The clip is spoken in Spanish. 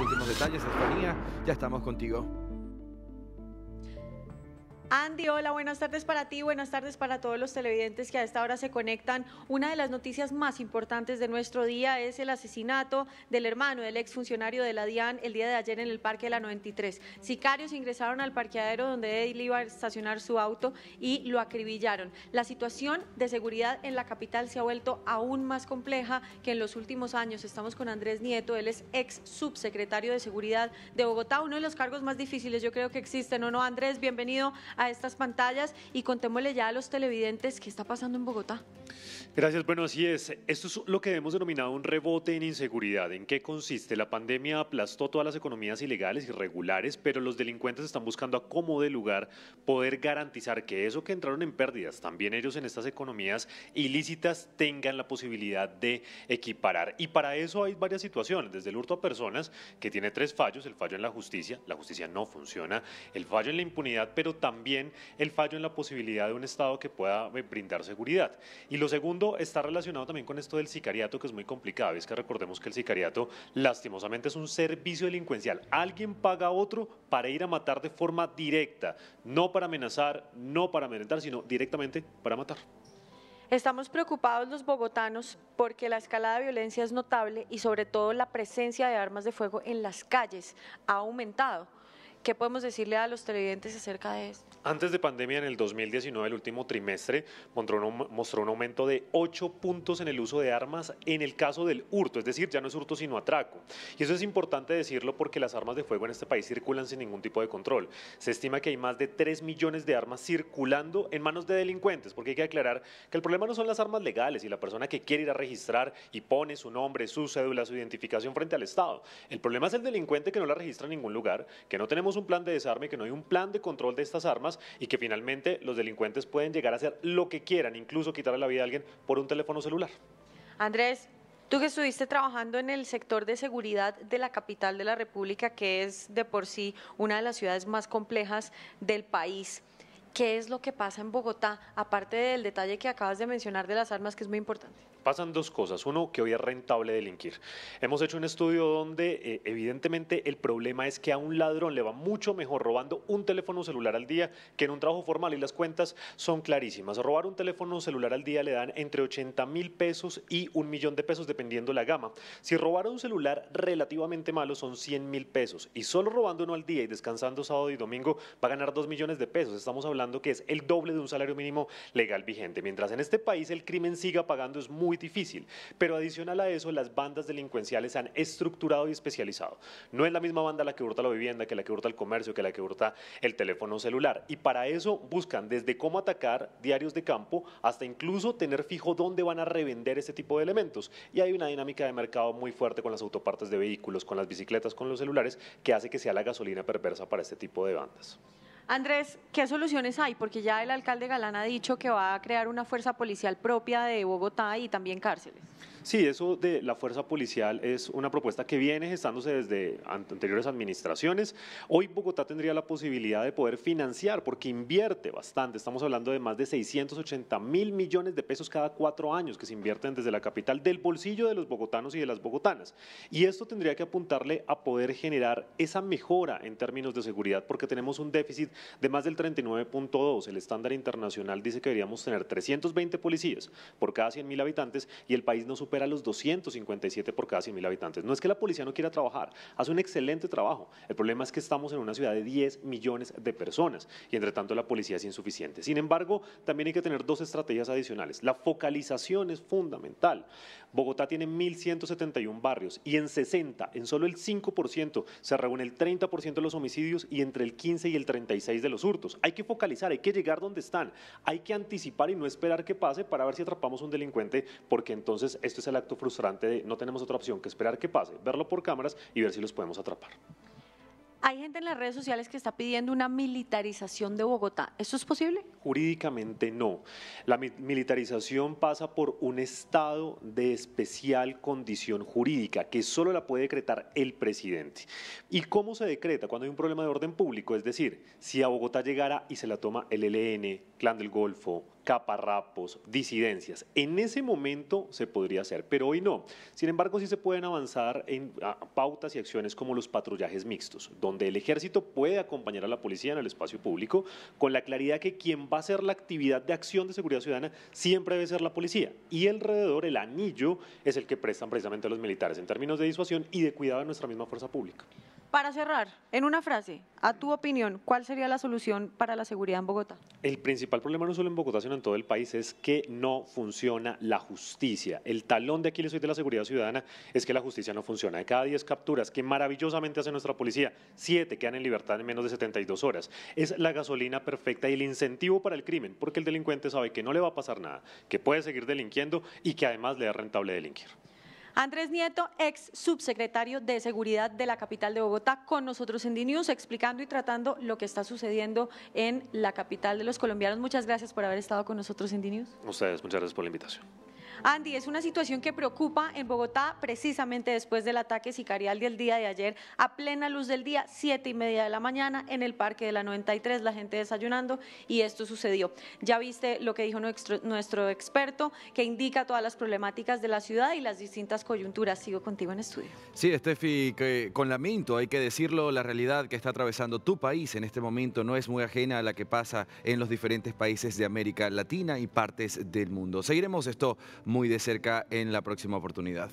últimos detalles. España, ya estamos contigo. Andy, hola, buenas tardes para ti, buenas tardes para todos los televidentes que a esta hora se conectan. Una de las noticias más importantes de nuestro día es el asesinato del hermano del exfuncionario de la DIAN el día de ayer en el Parque de la 93. Sicarios ingresaron al parqueadero donde él iba a estacionar su auto y lo acribillaron. La situación de seguridad en la capital se ha vuelto aún más compleja que en los últimos años. Estamos con Andrés Nieto, él es ex subsecretario de Seguridad de Bogotá, uno de los cargos más difíciles yo creo que existen, ¿o no, Andrés? Bienvenido a estas pantallas y contémosle ya a los televidentes qué está pasando en Bogotá. Gracias, bueno, así es. Esto es lo que hemos denominado un rebote en inseguridad. ¿En qué consiste? La pandemia aplastó todas las economías ilegales, y regulares, pero los delincuentes están buscando a cómo de lugar poder garantizar que eso que entraron en pérdidas, también ellos en estas economías ilícitas tengan la posibilidad de equiparar. Y para eso hay varias situaciones, desde el hurto a personas, que tiene tres fallos, el fallo en la justicia, la justicia no funciona, el fallo en la impunidad, pero también el fallo en la posibilidad de un Estado que pueda eh, brindar seguridad. Y lo segundo está relacionado también con esto del sicariato, que es muy complicado. Es que recordemos que el sicariato, lastimosamente, es un servicio delincuencial. Alguien paga a otro para ir a matar de forma directa, no para amenazar, no para amenazar, sino directamente para matar. Estamos preocupados los bogotanos porque la escalada de violencia es notable y sobre todo la presencia de armas de fuego en las calles ha aumentado. ¿Qué podemos decirle a los televidentes acerca de esto? Antes de pandemia, en el 2019, el último trimestre, mostró un, mostró un aumento de 8 puntos en el uso de armas en el caso del hurto, es decir, ya no es hurto sino atraco. Y eso es importante decirlo porque las armas de fuego en este país circulan sin ningún tipo de control. Se estima que hay más de 3 millones de armas circulando en manos de delincuentes, porque hay que aclarar que el problema no son las armas legales y la persona que quiere ir a registrar y pone su nombre, su cédula, su identificación frente al Estado. El problema es el delincuente que no la registra en ningún lugar, que no tenemos un plan de desarme, que no hay un plan de control de estas armas y que finalmente los delincuentes pueden llegar a hacer lo que quieran, incluso quitarle la vida a alguien por un teléfono celular. Andrés, Tú que estuviste trabajando en el sector de seguridad de la capital de la República, que es de por sí una de las ciudades más complejas del país, ¿qué es lo que pasa en Bogotá, aparte del detalle que acabas de mencionar de las armas, que es muy importante? pasan dos cosas. Uno, que hoy es rentable delinquir. Hemos hecho un estudio donde eh, evidentemente el problema es que a un ladrón le va mucho mejor robando un teléfono celular al día que en un trabajo formal y las cuentas son clarísimas. Robar un teléfono celular al día le dan entre 80 mil pesos y un millón de pesos dependiendo la gama. Si robar un celular relativamente malo son 100 mil pesos y solo robando uno al día y descansando sábado y domingo va a ganar 2 millones de pesos. Estamos hablando que es el doble de un salario mínimo legal vigente. Mientras en este país el crimen siga pagando es muy difícil. Pero adicional a eso, las bandas delincuenciales se han estructurado y especializado. No es la misma banda la que hurta la vivienda, que la que hurta el comercio, que la que hurta el teléfono celular. Y para eso buscan desde cómo atacar diarios de campo hasta incluso tener fijo dónde van a revender ese tipo de elementos. Y hay una dinámica de mercado muy fuerte con las autopartes de vehículos, con las bicicletas, con los celulares, que hace que sea la gasolina perversa para este tipo de bandas. Andrés, ¿qué soluciones hay? Porque ya el alcalde Galán ha dicho que va a crear una fuerza policial propia de Bogotá y también cárceles. Sí, eso de la fuerza policial es una propuesta que viene gestándose desde anteriores administraciones. Hoy Bogotá tendría la posibilidad de poder financiar porque invierte bastante. Estamos hablando de más de 680 mil millones de pesos cada cuatro años que se invierten desde la capital del bolsillo de los bogotanos y de las bogotanas. Y esto tendría que apuntarle a poder generar esa mejora en términos de seguridad porque tenemos un déficit de más del 39.2. El estándar internacional dice que deberíamos tener 320 policías por cada 100 mil habitantes y el país no supera a los 257 por cada 100.000 habitantes. No es que la policía no quiera trabajar, hace un excelente trabajo. El problema es que estamos en una ciudad de 10 millones de personas y entre tanto la policía es insuficiente. Sin embargo, también hay que tener dos estrategias adicionales. La focalización es fundamental. Bogotá tiene 1.171 barrios y en 60, en solo el 5%, se reúne el 30% de los homicidios y entre el 15 y el 36 de los hurtos. Hay que focalizar, hay que llegar donde están, hay que anticipar y no esperar que pase para ver si atrapamos un delincuente, porque entonces esto es el acto frustrante de no tenemos otra opción que esperar que pase, verlo por cámaras y ver si los podemos atrapar. Hay gente en las redes sociales que está pidiendo una militarización de Bogotá. ¿Eso es posible? Jurídicamente no. La militarización pasa por un estado de especial condición jurídica que solo la puede decretar el presidente. ¿Y cómo se decreta cuando hay un problema de orden público? Es decir, si a Bogotá llegara y se la toma el LN, Clan del Golfo, caparrapos, disidencias. En ese momento se podría hacer, pero hoy no. Sin embargo, sí se pueden avanzar en pautas y acciones como los patrullajes mixtos, donde el ejército puede acompañar a la policía en el espacio público con la claridad que quien va va a ser la actividad de acción de seguridad ciudadana, siempre debe ser la policía. Y alrededor, el anillo, es el que prestan precisamente los militares en términos de disuasión y de cuidado de nuestra misma fuerza pública. Para cerrar, en una frase, a tu opinión, ¿cuál sería la solución para la seguridad en Bogotá? El principal problema no solo en Bogotá, sino en todo el país es que no funciona la justicia. El talón de Aquiles hoy de la seguridad ciudadana es que la justicia no funciona. De cada 10 capturas que maravillosamente hace nuestra policía, 7 quedan en libertad en menos de 72 horas. Es la gasolina perfecta y el incentivo para el crimen, porque el delincuente sabe que no le va a pasar nada, que puede seguir delinquiendo y que además le da rentable delinquir. Andrés Nieto, ex subsecretario de Seguridad de la capital de Bogotá, con nosotros en DNews, explicando y tratando lo que está sucediendo en la capital de los colombianos. Muchas gracias por haber estado con nosotros en DNews. Ustedes, muchas gracias por la invitación. Andy, es una situación que preocupa en Bogotá precisamente después del ataque sicarial del día de ayer a plena luz del día, siete y media de la mañana en el Parque de la 93, la gente desayunando y esto sucedió. Ya viste lo que dijo nuestro, experto que indica todas las problemáticas de la ciudad y las distintas coyunturas. Sigo contigo en estudio. Sí, Estefi, con lamento hay que decirlo, la realidad que está atravesando tu país en este momento no es muy ajena a la que pasa en los diferentes países de América Latina y partes del mundo. Seguiremos esto muy de cerca en la próxima oportunidad.